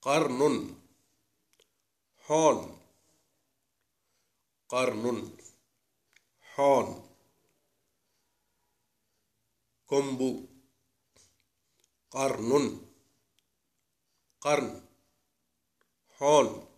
Karnun, hon Karnun, hon kombu Karnun, karn, hon